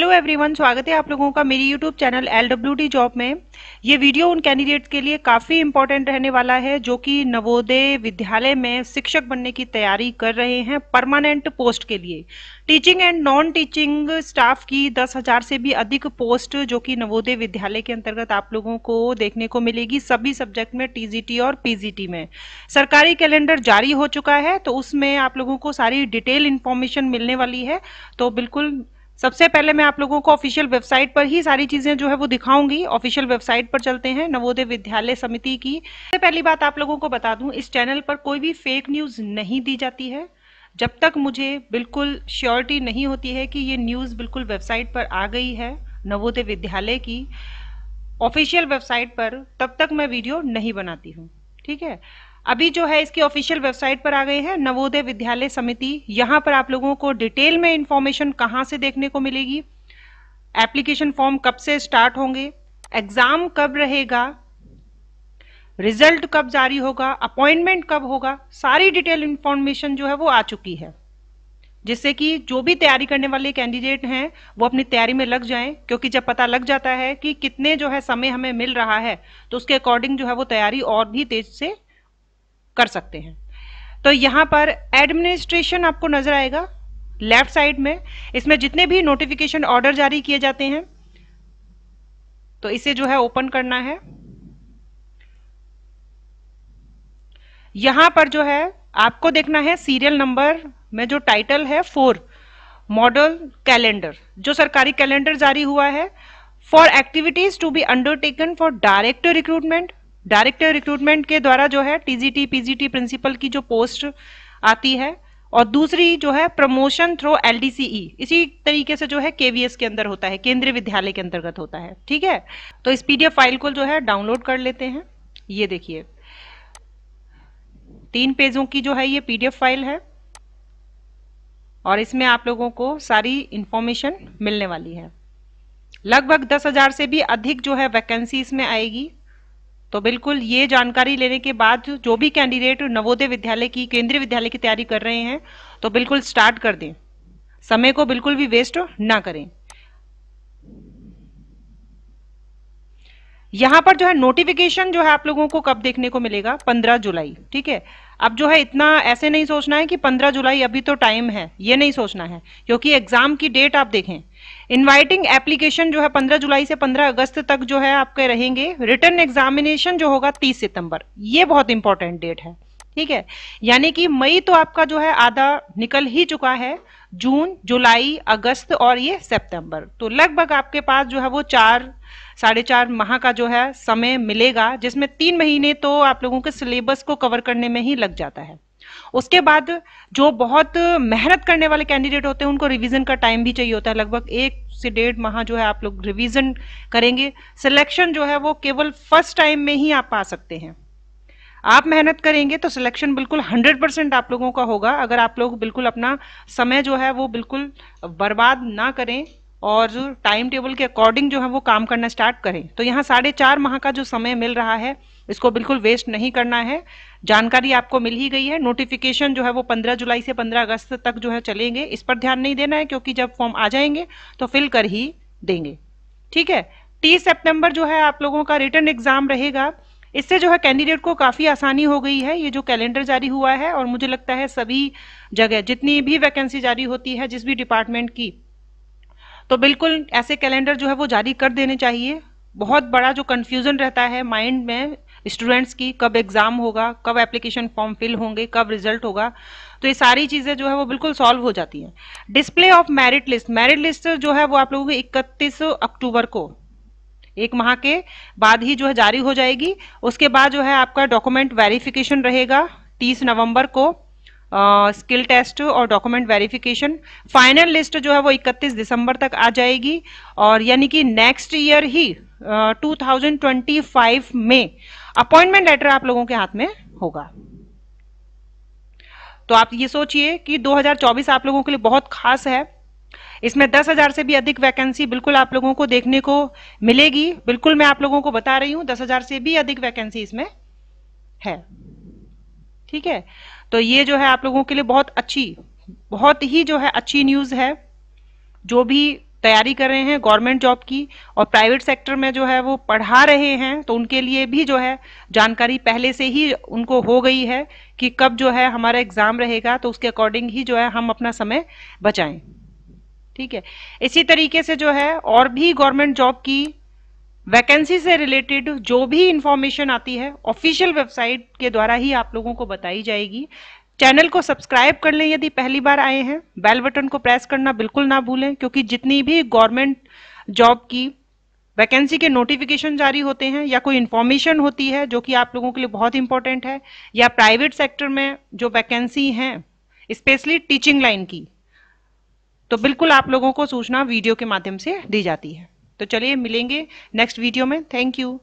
Hello everyone स्वागत है आप लोगों का मेरी YouTube channel L W D job में ये वीडियो उन कैंडिडेट के लिए काफ़ी इंपॉर्टेंट रहने वाला है जो कि नवोदय विद्यालय में शिक्षक बनने की तैयारी कर रहे हैं परमानेंट पोस्ट के लिए teaching and non teaching staff की दस हज़ार से भी अधिक पोस्ट जो कि नवोदय विद्यालय के अंतर्गत आप लोगों को देखने को मिलेगी सभी सब्जेक्ट में टी और पीजीटी में सरकारी कैलेंडर जारी हो चुका है तो उसमें आप लोगों को सारी डिटेल इन्फॉर्मेशन मिलने वाली है तो बिल्कुल सबसे पहले मैं आप लोगों को ऑफिशियल वेबसाइट पर ही सारी चीजें जो है वो दिखाऊंगी ऑफिशियल वेबसाइट पर चलते हैं नवोदय विद्यालय समिति की सबसे पहली बात आप लोगों को बता दूं इस चैनल पर कोई भी फेक न्यूज नहीं दी जाती है जब तक मुझे बिल्कुल श्योरिटी नहीं होती है कि ये न्यूज बिल्कुल वेबसाइट पर आ गई है नवोदय विद्यालय की ऑफिशियल वेबसाइट पर तब तक मैं वीडियो नहीं बनाती हूँ ठीक है अभी जो है इसकी ऑफिशियल वेबसाइट पर आ गए हैं नवोदय विद्यालय समिति यहाँ पर आप लोगों को डिटेल में इंफॉर्मेशन कहाँ से देखने को मिलेगी एप्लीकेशन फॉर्म कब से स्टार्ट होंगे एग्जाम कब रहेगा रिजल्ट कब जारी होगा अपॉइंटमेंट कब होगा सारी डिटेल इंफॉर्मेशन जो है वो आ चुकी है जिससे कि जो भी तैयारी करने वाले कैंडिडेट हैं वो अपनी तैयारी में लग जाएं क्योंकि जब पता लग जाता है कि कितने जो है समय हमें मिल रहा है तो उसके अकॉर्डिंग जो है वो तैयारी और भी तेज से कर सकते हैं तो यहाँ पर एडमिनिस्ट्रेशन आपको नजर आएगा लेफ्ट साइड में इसमें जितने भी नोटिफिकेशन ऑर्डर जारी किए जाते हैं तो इसे जो है ओपन करना है यहां पर जो है आपको देखना है सीरियल नंबर में जो टाइटल है फोर मॉडल कैलेंडर जो सरकारी कैलेंडर जारी हुआ है for activities to be undertaken for direct recruitment director recruitment के द्वारा जो है टीजीटी पीजीटी प्रिंसिपल की जो पोस्ट आती है और दूसरी जो है प्रमोशन थ्रो एलडीसीई e। इसी तरीके से जो है केवीएस के अंदर होता है केंद्रीय विद्यालय के अंतर्गत होता है ठीक है तो इस पीडीएफ फाइल को जो है डाउनलोड कर लेते हैं ये देखिए तीन पेजों की जो है ये पीडीएफ फाइल है और इसमें आप लोगों को सारी इंफॉर्मेशन मिलने वाली है लगभग दस हजार से भी अधिक जो है वैकेंसी इसमें आएगी तो बिल्कुल ये जानकारी लेने के बाद जो भी कैंडिडेट नवोदय विद्यालय की केंद्रीय विद्यालय की तैयारी कर रहे हैं तो बिल्कुल स्टार्ट कर दें समय को बिल्कुल भी वेस्ट ना करें यहां पर जो है नोटिफिकेशन जो है आप लोगों को कब देखने को मिलेगा 15 जुलाई ठीक है अब जो है इतना ऐसे नहीं सोचना है कि 15 जुलाई अभी तो टाइम है ये नहीं सोचना है क्योंकि एग्जाम की डेट आप देखें इनवाइटिंग एप्लीकेशन जो है 15 जुलाई से 15 अगस्त तक जो है आपके रहेंगे रिटर्न एग्जामिनेशन जो होगा 30 सितंबर ये बहुत इंपॉर्टेंट डेट है ठीक है यानी कि मई तो आपका जो है आधा निकल ही चुका है जून जुलाई अगस्त और ये सितंबर तो लगभग आपके पास जो है वो चार साढ़े चार माह का जो है समय मिलेगा जिसमें तीन महीने तो आप लोगों के सिलेबस को कवर करने में ही लग जाता है उसके बाद जो बहुत मेहनत करने वाले कैंडिडेट होते हैं उनको रिवीजन का टाइम भी चाहिए होता है लगभग एक से डेढ़ माह जो है आप लोग रिवीजन करेंगे सिलेक्शन जो है वो केवल फर्स्ट टाइम में ही आप पा सकते हैं आप मेहनत करेंगे तो सिलेक्शन बिल्कुल 100 परसेंट आप लोगों का होगा अगर आप लोग बिल्कुल अपना समय जो है वो बिल्कुल बर्बाद ना करें और टाइम टेबल के अकॉर्डिंग जो है वो काम करना स्टार्ट करें तो यहाँ साढ़े चार माह का जो समय मिल रहा है इसको बिल्कुल वेस्ट नहीं करना है जानकारी आपको मिल ही गई है नोटिफिकेशन जो है वो 15 जुलाई से 15 अगस्त तक जो है चलेंगे इस पर ध्यान नहीं देना है क्योंकि जब फॉर्म आ जाएंगे तो फिल कर ही देंगे ठीक है तीस सेप्टेम्बर जो है आप लोगों का रिटर्न एग्जाम रहेगा इससे जो है कैंडिडेट को काफ़ी आसानी हो गई है ये जो कैलेंडर जारी हुआ है और मुझे लगता है सभी जगह जितनी भी वैकेंसी जारी होती है जिस भी डिपार्टमेंट की तो बिल्कुल ऐसे कैलेंडर जो है वो जारी कर देने चाहिए बहुत बड़ा जो कन्फ्यूज़न रहता है माइंड में स्टूडेंट्स की कब एग्ज़ाम होगा कब एप्लीकेशन फॉर्म फिल होंगे कब रिजल्ट होगा तो ये सारी चीज़ें जो है वो बिल्कुल सॉल्व हो जाती हैं display of merit list merit list जो है वो आप लोगों को इकतीस अक्टूबर को एक माह के बाद ही जो है जारी हो जाएगी उसके बाद जो है आपका डॉक्यूमेंट वेरिफिकेशन रहेगा तीस नवंबर को स्किल टेस्ट और डॉक्यूमेंट वेरिफिकेशन फाइनल लिस्ट जो है वो 31 दिसंबर तक आ जाएगी और यानी कि नेक्स्ट ईयर ही uh, 2025 में अपॉइंटमेंट लेटर आप लोगों के हाथ में होगा तो आप ये सोचिए कि 2024 आप लोगों के लिए बहुत खास है इसमें 10,000 से भी अधिक वैकेंसी बिल्कुल आप लोगों को देखने को मिलेगी बिल्कुल मैं आप लोगों को बता रही हूं 10,000 से भी अधिक वैकेंसी इसमें है ठीक है तो ये जो है आप लोगों के लिए बहुत अच्छी बहुत ही जो है अच्छी न्यूज़ है जो भी तैयारी कर रहे हैं गवर्नमेंट जॉब की और प्राइवेट सेक्टर में जो है वो पढ़ा रहे हैं तो उनके लिए भी जो है जानकारी पहले से ही उनको हो गई है कि कब जो है हमारा एग्ज़ाम रहेगा तो उसके अकॉर्डिंग ही जो है हम अपना समय बचाएं ठीक है इसी तरीके से जो है और भी गवर्नमेंट जॉब की वैकेंसी से रिलेटेड जो भी इंफॉर्मेशन आती है ऑफिशियल वेबसाइट के द्वारा ही आप लोगों को बताई जाएगी चैनल को सब्सक्राइब कर लें यदि पहली बार आए हैं बेल बटन को प्रेस करना बिल्कुल ना भूलें क्योंकि जितनी भी गवर्नमेंट जॉब की वैकेंसी के नोटिफिकेशन जारी होते हैं या कोई इन्फॉर्मेशन होती है जो कि आप लोगों के लिए बहुत इंपॉर्टेंट है या प्राइवेट सेक्टर में जो वैकेंसी हैं स्पेशली टीचिंग लाइन की तो बिल्कुल आप लोगों को सूचना वीडियो के माध्यम से दी जाती है तो चलिए मिलेंगे नेक्स्ट वीडियो में थैंक यू